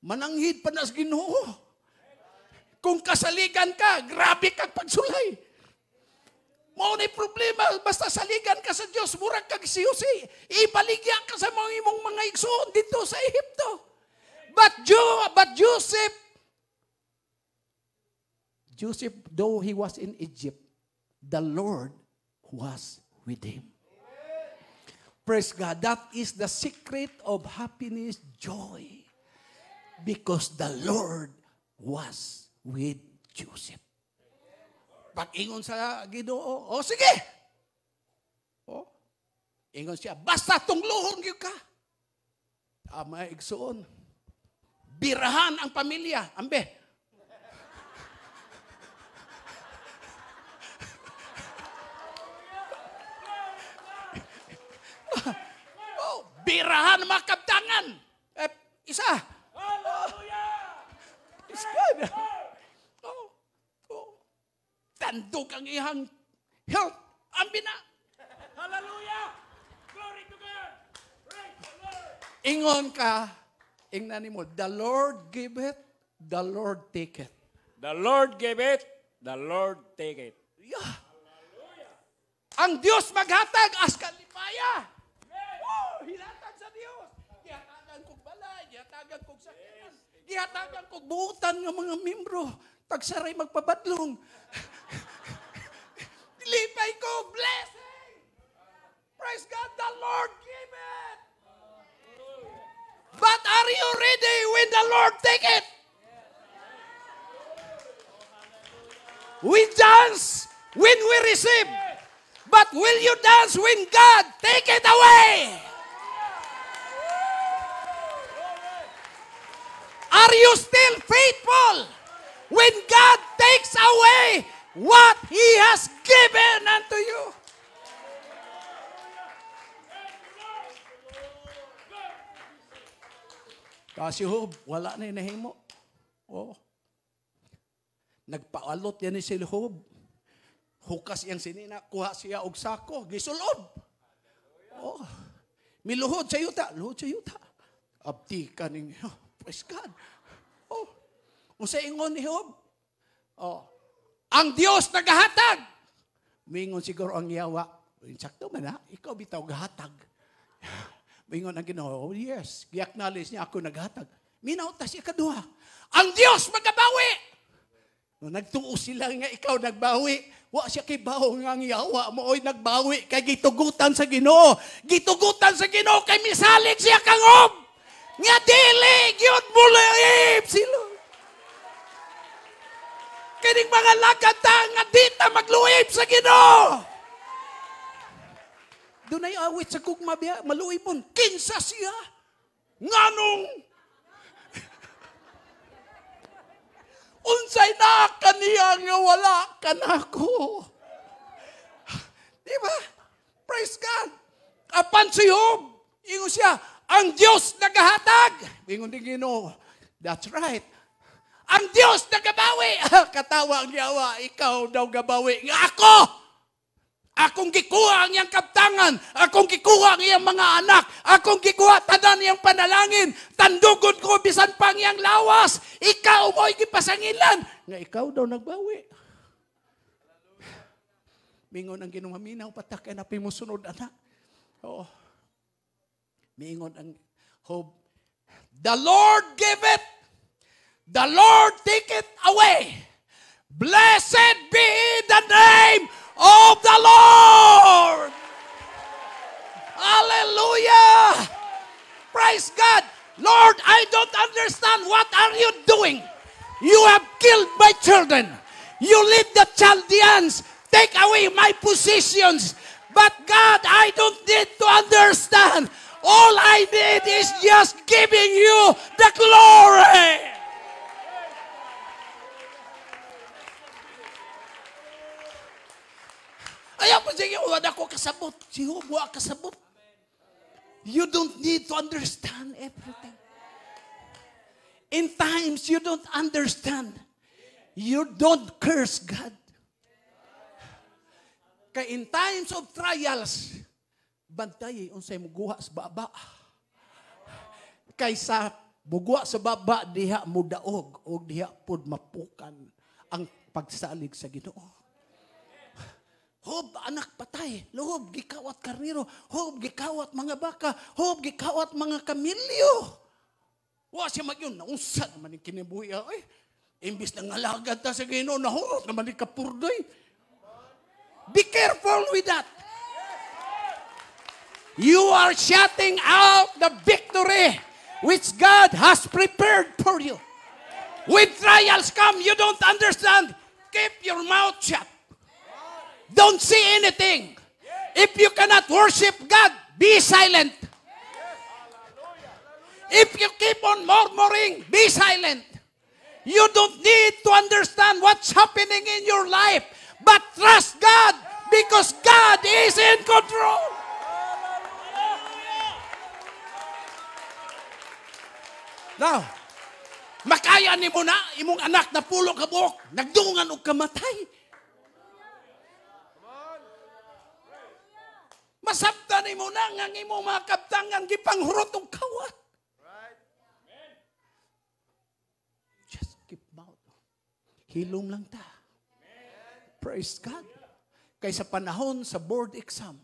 Mananghid pa na sa ginoo. Kung kasaligan ka, grabe kag pagsulay. Mao na problema, basta saligan ka sa Dios, murag kag siyusi. Ibaligya ka sa mga imong mga igsoon dito sa Ehipto. But, jo, but Joseph, Joseph, though he was in Egypt, the Lord was with him. Praise God. That is the secret of happiness, joy. Because the Lord was with Joseph. Pag-ingon sa Ginoo, o oh, sige. O, oh, ingon siya, basta tungluhon gyud ka. Tama igsuon. Birahan ang pamilya. Ambe. <laughs> oh, birahan makabtangan. Eh, isa. Hallelujah! Oh, landog ang ihang health ambina. Hallelujah! Glory to God! Ingon ka, ingnan mo, the Lord give it, the Lord take it. The Lord gave it, the Lord take it. Yeah. Hallelujah. Ang Dios maghatag as kalimaya. Oh, hinatag sa Dios. Gihatagan kog balay, gihatagan kog sakyanan, yes. gihatagan kog buutan ng mga membro. Pagsaray, magpabadlong. Lipay <laughs> ko, blessing! Praise God, the Lord gave it! But are you ready when the Lord take it? We dance when we receive. But will you dance when God take it away? Are you still faithful? when God takes away what He has given unto you. Kasi Job, wala na inahimo. Oo. Oh. Nagpaalot yan ni si Job. Hukas yang sinina, kuha siya og sako, gisulob. Oh. Miluhod sa yuta, luhod sa yuta. Abdi ka ninyo. Praise God. Usa ingon ni Job. Oh. Ang Diyos nagahatag. Mingon siguro ang yawa. Sakto man ha, ikaw bitaw gahatag. <laughs> Mingon ang Ginoo, oh yes, gi-acknowledge niya ako naghatag. Minaw ta siya kadua. Ang Diyos magabawi. No, nagtuo sila nga ikaw nagbawi. Wa siya kay baho nga ang yawa mo oy nagbawi kay gitugutan sa Ginoo. Gitugutan sa Ginoo kay misalig siya kang ob. Nga dili gyud mo sila. Kaning mga lagata nga dita magluib sa Ginoo. Dunay awit sa kugma biya, maluibon. Kinsa siya? Nganong? <laughs> Unsay na kaniya nga wala kanako. <laughs> Di ba? Praise God. Apan si Job, ingo siya, ang Diyos nagahatag. Ingon din Ginoo, that's right. Ang Diyos nagabawi. Ah, katawa ang yawa, ikaw daw gabawi. Nga ako! Akong gikuha ang iyang kaptangan. Akong gikuha ang iyang mga anak. Akong gikuha tanan iyang panalangin. Tandugod ko bisan pang iyang lawas. Ikaw mo'y gipasangilan. Nga ikaw daw nagbawi. Mingon ang ginumaminaw, patak eh, na pimusunod, anak. Oo. Mingon ang hope. The Lord gave it The Lord taketh away. Blessed be the name of the Lord. Hallelujah. Praise God. Lord, I don't understand. What are you doing? You have killed my children. You lead the Chaldeans. Take away my positions. But God, I don't need to understand. All I need is just giving you the glory. Ayaw po siya, wala ako kasabot. Si Hubo kasabot. You don't need to understand everything. In times, you don't understand. You don't curse God. Kay in times of trials, bantay unsay muguha sa baba. Kay sa buguha sa baba, diha mudaog o diha pod mapukan ang pagsalig sa Ginoo. Hob, anak patay. Hob, gikawat karniro. Hob, gikawat mga baka. Hob, gikawat mga kamilyo. Wa siya magyun. Naunsa naman yung kinibuya. Ah. Ay, imbis na ngalagad ta sa gino, nahurot naman yung kapurdoy. Be careful with that. You are shouting out the victory which God has prepared for you. When trials come, you don't understand. Keep your mouth shut. Don't see anything. If you cannot worship God, be silent. If you keep on murmuring, be silent. You don't need to understand what's happening in your life, but trust God because God is in control. Now, makaya ni mo na imong anak na pulo ka buok, nagdungan og kamatay. Masabda ni mo na nga imo makabtangan gipanghurot og kawat. Right. Amen. Just keep mouth. Hilom lang ta. Amen. Praise God. Kaysa panahon sa board exam,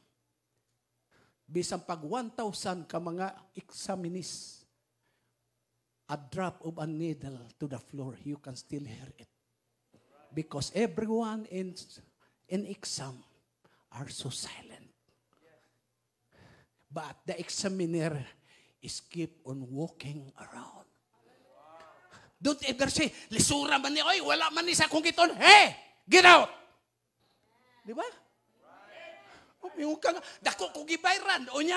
bisan pag 1,000 ka mga examinees, a drop of a needle to the floor, you can still hear it. Because everyone in, in exam are so silent. But the examiner is keep on walking around. Wow. Don't ever say, lisura man ni, oy, wala man ni sa kong kiton, hey, get out! Di ba? Right. Oh, Yung kang, dako ko gibayran, o niya,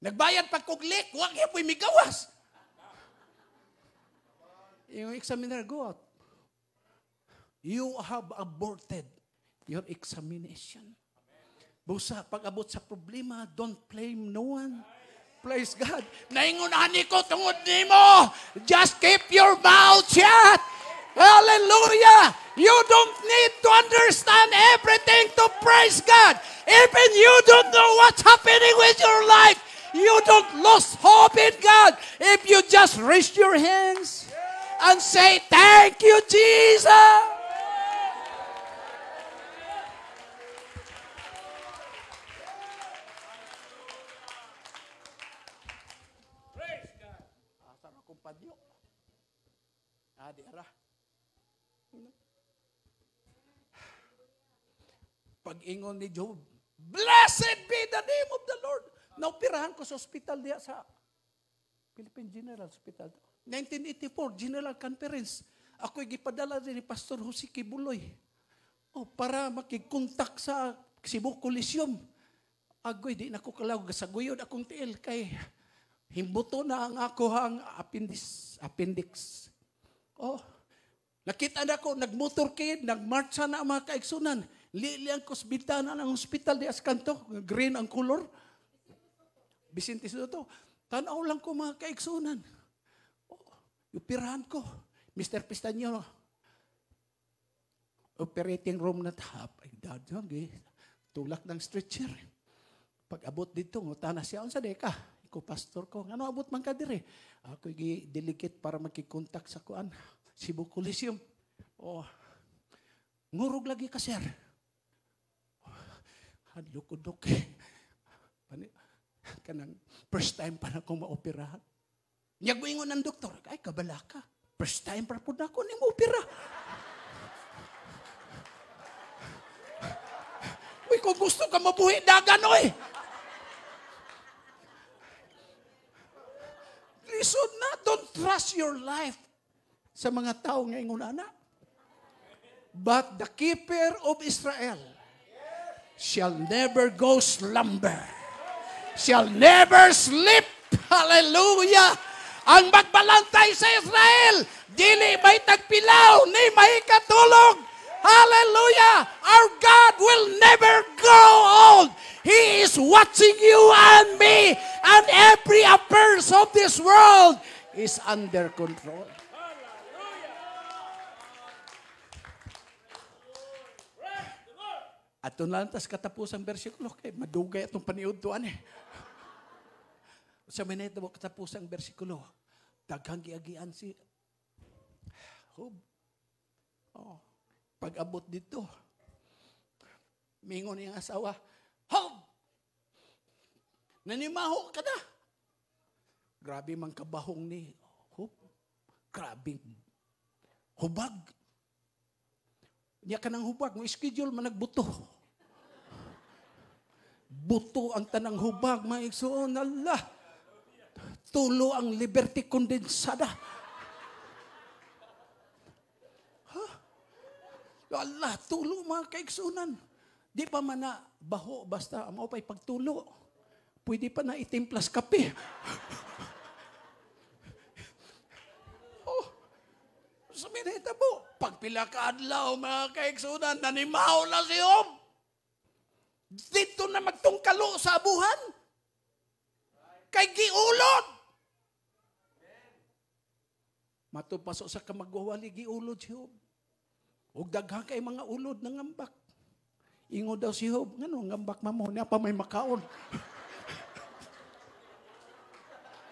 nagbayad pag kuglik, wag yapoy migawas. Yung examiner, go out. You have aborted your examination. Busa, pag-abot sa problema, don't blame no one. Praise God. Naingunan ko tungod nimo. Just keep your mouth shut. Hallelujah. You don't need to understand everything to praise God. Even you don't know what's happening with your life. You don't lose hope in God if you just raise your hands and say, Thank you, Jesus. adi ara. Ano? Pag-ingon ni Job, Blessed be the name of the Lord. Naupirahan ko sa hospital diya sa Philippine General Hospital. 1984, General Conference. Ako'y gipadala din ni Pastor Jose Kibuloy. O, oh, para makikontak sa Cebu Coliseum. Agoy, di na ko kalaw. Gasaguyod akong tiil kay himbuto na ang ako ang appendix. appendix. Oh, nakita na ko, nagmotorcade, nagmarcha na ang mga kaigsunan. Lili ang kusbitana ng hospital di Ascanto. Green ang color. Bisintis na to. Tanaw lang ko mga kaigsunan. Oh, upirahan ko. Mr. Pistanyo, operating room na tap. Ay, dadyong, eh. Tulak ng stretcher. Pag abot dito, ngutana siya, unsa deka? ko, pastor ko, ano abot man ka dire? Ako delicate para magkikontak sa kuan, Cebu Coliseum. Oh, ngurog lagi ka, sir. Oh, Hadlukudok. Pani, kanang first time para ko akong maoperahan. Niyag mo ingon ng doktor, ay kabala ka. First time para po na ako niyang opera. Uy, kung gusto ka mabuhi, dagan, Eh. Lisod na, don't trust your life sa mga tao nga ingunana. But the keeper of Israel shall never go slumber. Shall never sleep. Hallelujah! Ang magbalantay sa Israel, dili may tagpilaw, ni may katulog. Hallelujah. Our God will never grow old. He is watching you and me and every appearance of this world is under control. At lang tas katapusan bersikulo kay madugay atong paniudtuan eh. Sa minute mo katapusan bersikulo, daghang giagian si Hub. Oh. Pag-abot dito, mingon niyang asawa, Hob! Nanimaho ka na! Grabe mang kabahong ni Hob. Grabe. Hubag. Niya ka ng hubag. May schedule man nagbuto. Buto ang tanang hubag, maigsoon. Allah! Tulo ang liberty condensada. Allah, tulo mga kaiksunan. Di pa man na baho, basta ang pa'y pagtulo. Pwede pa na itim plus kape. <laughs> oh, sabi na itabo, pagpila ka adlaw mga kaiksunan, nanimaw na si Om. Dito na magtungkalo sa abuhan. Kay giulod. Matupasok sa kamagwawali, giulod si Om. Ug daghan kay mga ulod ng ngambak. Ingo daw si Job, ngano ngambak mamo na pa may makaon.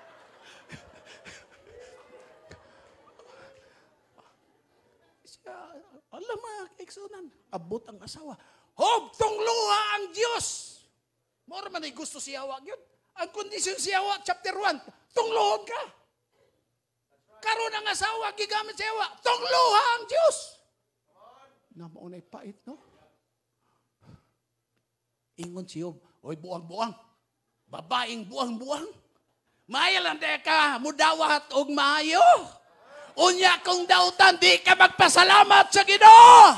<laughs> Siya, alam ma, eksonan, abot ang asawa. Hob, tungluha ang Diyos. Mora man ay gusto si Hawa yun. Ang kondisyon si Hawa, chapter 1, tungluhod ka. Karoon ang asawa, gigamit si Hawa, tungluha ang Diyos na maunay pait, no? Ingon si Job, Oy, buang-buang. Babaeng buang-buang. Maya lang de ka, mudawat og maayo. Unya kung dautan, di ka magpasalamat sa Ginoo.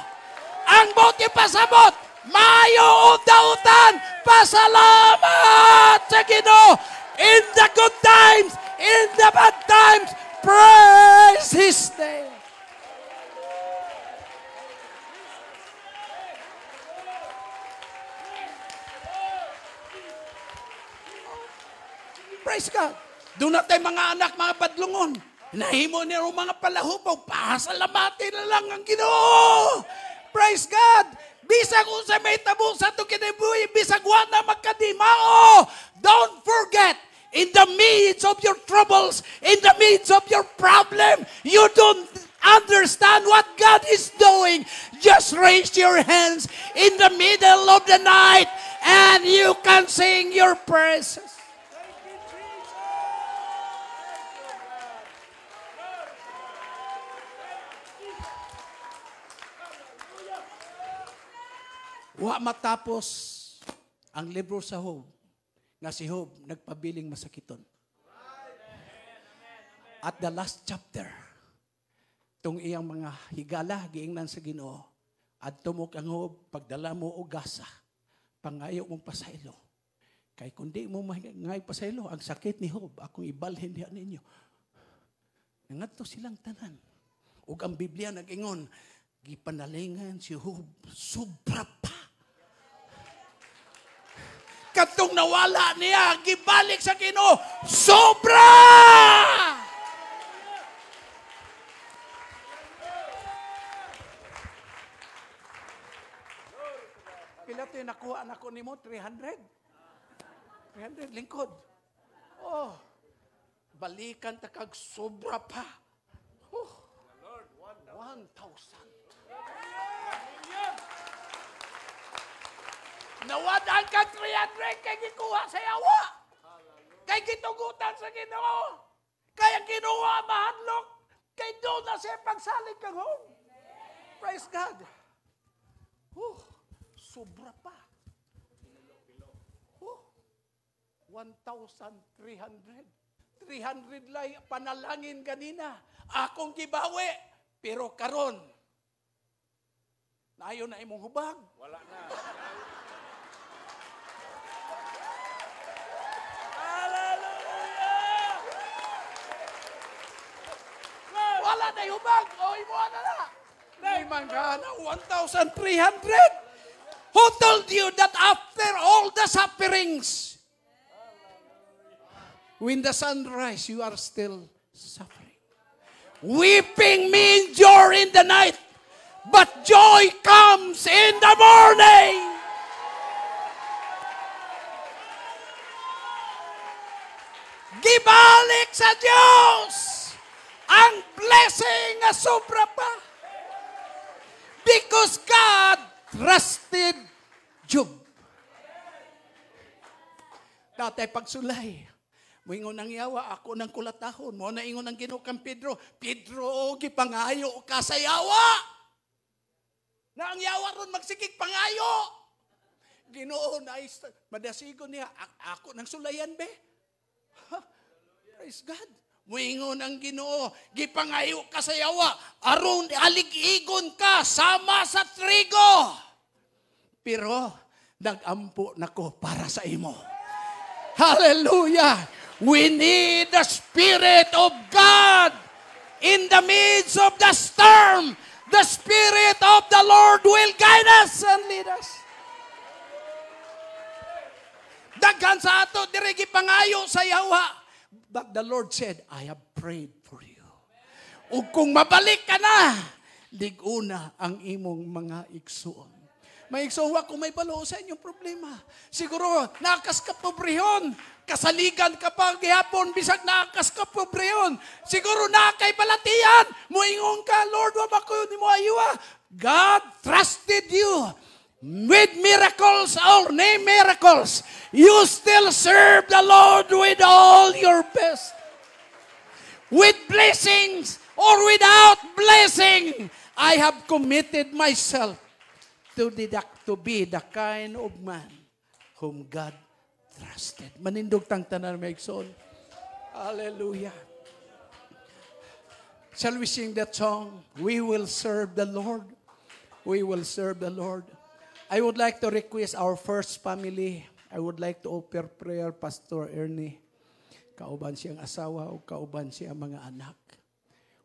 Ang buti pasabot, mayo og dautan, pasalamat sa Ginoo. In the good times, in the bad times, praise His name. Praise God. Doon natin mga anak, mga padlungon. Nahimo niya mga palahubog, Pasalamati na lang ang ginoo. Praise God. Bisag unsa may tabo sa ito kinibuhi, bisag wala magkadimao. Don't forget, in the midst of your troubles, in the midst of your problem, you don't understand what God is doing, just raise your hands in the middle of the night and you can sing your praises. Wa matapos ang libro sa Hob, na si Hob nagpabiling masakiton. At the last chapter, tung iyang mga higala, giingnan sa ginoo, at tumok ang Hob, pagdala mo o gasa, pangayo mong pasaylo. Kay kundi mo ngay pasaylo, ang sakit ni Hob, akong ibalhin niya ninyo. Nangadto silang tanan. Ug ang Biblia nag-ingon, gipanalingan si Hob, sobra pa nawala niya, gibalik sa Ginoo, sobra! Pila to yung nakuha na ko nimo 300. 300 lingkod. Oh. Balikan ta kag sobra pa. Oh. 1,000. na wadaan ka 300 kay gikuha sa yawa. Kay gitugutan sa Ginoo. Kaya kinuha mahadlok kay do na siya pagsalig kang home. Praise God. Oh, sobra pa. Oh, 1,300. 300 lay panalangin ganina. Akong kibawi, pero karon. Nayo na imong hubag. Wala na. na hubag. O, imuha na na. Nay, manggana, 1,300. Who told you that after all the sufferings, when the sun rises, you are still suffering? Weeping may endure in the night, but joy comes in the morning. Gibalik sa Diyos! blessing nga sobra pa. Because God trusted Job. Datay pagsulay. Muingon ang yawa, ako ng kulatahon. Mo na ingon ang ginoo ginukang Pedro. Pedro, gipangayo ka sa yawa. Na ang yawa ron magsikik pangayo. Ginoo na madasigo niya. Ako ng sulayan be. Ha? Praise God. Muingon ang Ginoo, gipangayo ka sa yawa, aron aligigon ka sama sa trigo. Pero nagampo nako para sa imo. Hallelujah. We need the spirit of God in the midst of the storm. The spirit of the Lord will guide us and lead us. Daghan sa ato diri pangayo sa yawa But the Lord said, I have prayed for you. O kung mabalik ka na, liguna ang imong mga igsoon. May igsoon wa kung may balo sa inyong problema. Siguro, nakas ka pobrehon. Kasaligan ka pa gihapon, bisag nakas ka pobrehon. Siguro na kay balatian. Muingong ka, Lord, wa ba ko ni mo ayuwa? God trusted you with miracles or name miracles, you still serve the Lord with all your best. With blessings or without blessing, I have committed myself to, the, to be the kind of man whom God trusted. Manindog tang tanan may exon. Hallelujah. Shall we sing that song? We will serve the Lord. We will serve the Lord. I would like to request our first family. I would like to offer prayer, Pastor Ernie. Kauban siyang asawa o kauban siyang mga anak.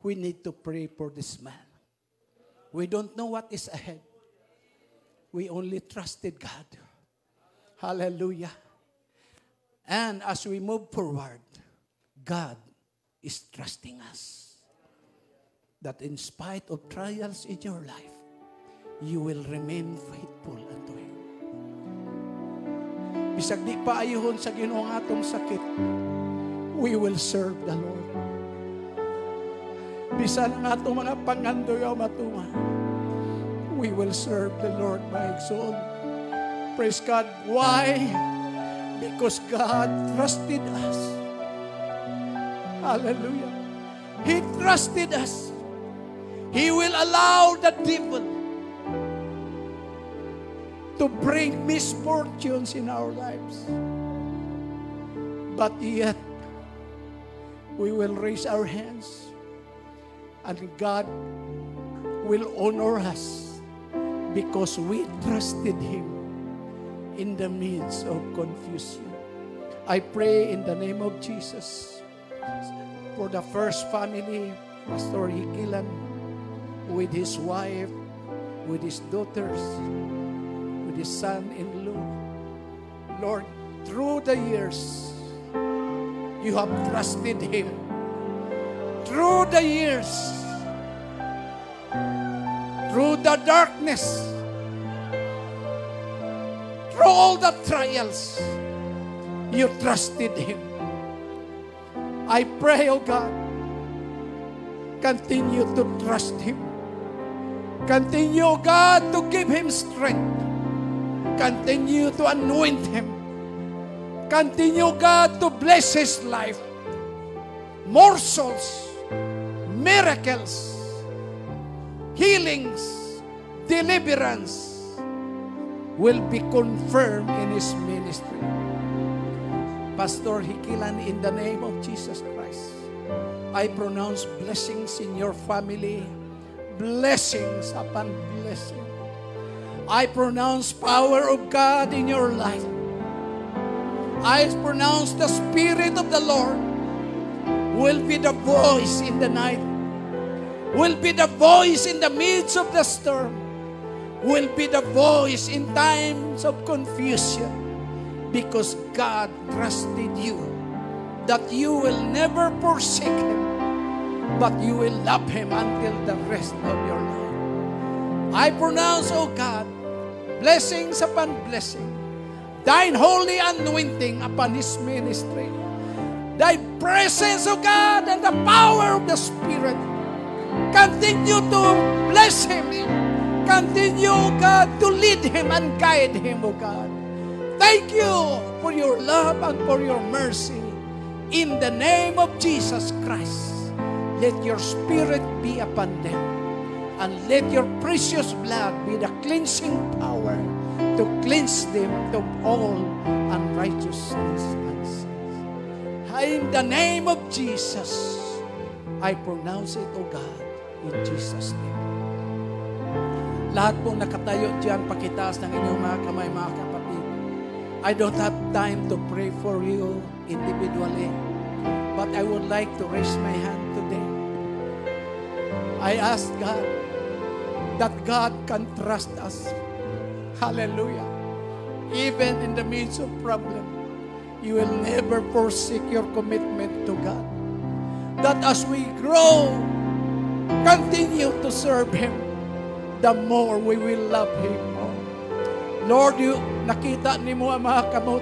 We need to pray for this man. We don't know what is ahead. We only trusted God. Hallelujah. And as we move forward, God is trusting us that in spite of trials in your life, you will remain faithful unto Him. Bisag di pa ayuhon sa ginoong atong sakit, we will serve the Lord. Bisan ang atong mga pangandoy o matuma, we will serve the Lord by exalt. Praise God. Why? Because God trusted us. Hallelujah. He trusted us. He will allow the devil to bring misfortunes in our lives. But yet, we will raise our hands and God will honor us because we trusted Him in the midst of confusion. I pray in the name of Jesus for the first family, Pastor Hikilan, with his wife, with his daughters, son in law. Lord, through the years, you have trusted him. Through the years, through the darkness, through all the trials, you trusted him. I pray, O oh God, continue to trust him. Continue, God, to give him strength. Continue to anoint him. Continue, God, to bless his life. More souls, miracles, healings, deliverance will be confirmed in his ministry. Pastor Hikilan, in the name of Jesus Christ, I pronounce blessings in your family, blessings upon blessings. I pronounce power of God in your life. I pronounce the Spirit of the Lord will be the voice in the night, will be the voice in the midst of the storm, will be the voice in times of confusion because God trusted you that you will never forsake Him, but you will love Him until the rest of your life. I pronounce, O oh God, blessings upon blessing. Thine holy anointing upon His ministry. Thy presence, O God, and the power of the Spirit continue to bless Him. Continue, O God, to lead Him and guide Him, O God. Thank you for your love and for your mercy. In the name of Jesus Christ, let your Spirit be upon them and let your precious blood be the cleansing power to cleanse them of all unrighteousness and sins. In the name of Jesus, I pronounce it, O God, in Jesus' name. Lahat pong nakatayo diyan, pakitaas ng inyong mga kamay, mga kapatid. I don't have time to pray for you individually, but I would like to raise my hand today. I ask God, that God can trust us. Hallelujah. Even in the midst of problem, you will never forsake your commitment to God. That as we grow, continue to serve Him, the more we will love Him more. Lord, you, nakita ni mo ang mga kamot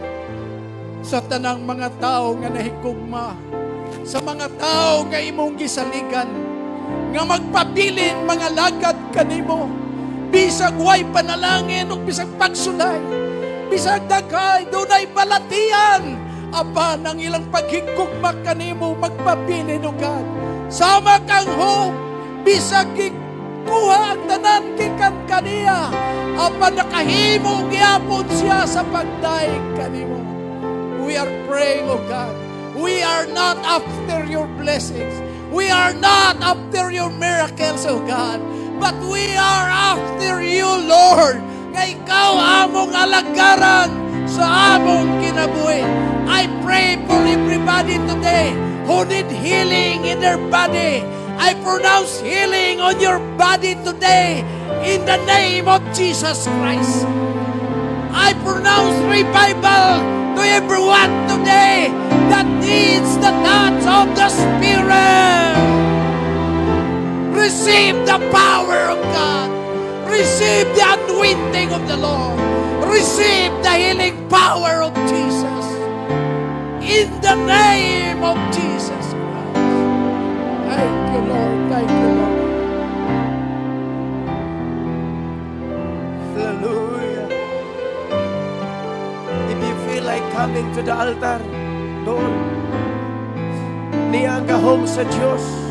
sa tanang mga tao nga nahikugma, sa mga tao nga imong gisaligan, nga magpabilin mga lagad kanimo bisag way panalangin ug bisag pagsulay bisag daghay dunay balatian apa nang ilang paghigugma kanimo magpabilin ug God sama kang ho bisag kuha ang tanan gikan kaniya apa nakahimo gyapon siya sa pagdaig kanimo we are praying oh God we are not after your blessings We are not after your miracles, O God, but we are after you, Lord, na ikaw among alagaran sa among kinabuhi. I pray for everybody today who need healing in their body. I pronounce healing on your body today in the name of Jesus Christ. I pronounce revival to everyone today that needs the touch of the Spirit. Receive the power of God. Receive the anointing of the Lord. Receive the healing power of Jesus. In the name of Jesus Christ. Thank you, Lord. Thank you, Lord. Hallelujah. by coming to the altar doon. Niangga home sa Diyos.